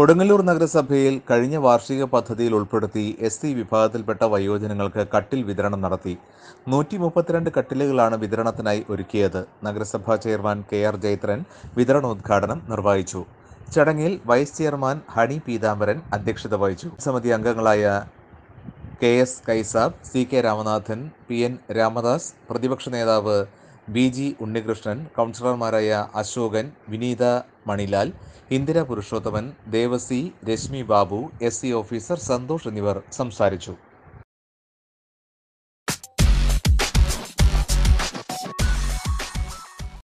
കൊടുങ്ങല്ലൂർ നഗരസഭയിൽ കഴിഞ്ഞ വാർഷിക പദ്ധതിയിൽ ഉൾപ്പെടുത്തി എസ് സി വിഭാഗത്തിൽപ്പെട്ട വയോജനങ്ങൾക്ക് കട്ടിൽ വിതരണം നടത്തി നൂറ്റി മുപ്പത്തിരണ്ട് കട്ടിലുകളാണ് വിതരണത്തിനായി ഒരുക്കിയത് നഗരസഭാ ചെയർമാൻ കെ ആർ ജയത്രൻ വിതരണോദ്ഘാടനം നിർവഹിച്ചു ചടങ്ങിൽ വൈസ് ചെയർമാൻ ഹണി പീതാംബരൻ അധ്യക്ഷത വഹിച്ചു സമിതി അംഗങ്ങളായ K S Kaisab C K Ramanathan P N Ramadas പ്രതിപക്ഷ നേതാവ് ബി ജി ഉണ്ണികൃഷ്ണൻ കൗൺസിലർമാരായ Ashokan Vineetha Manilal Indira Purushothaman Devasi Reshmi Babu S C officer Santhosh എന്നിവർ സംസാരിച്ചു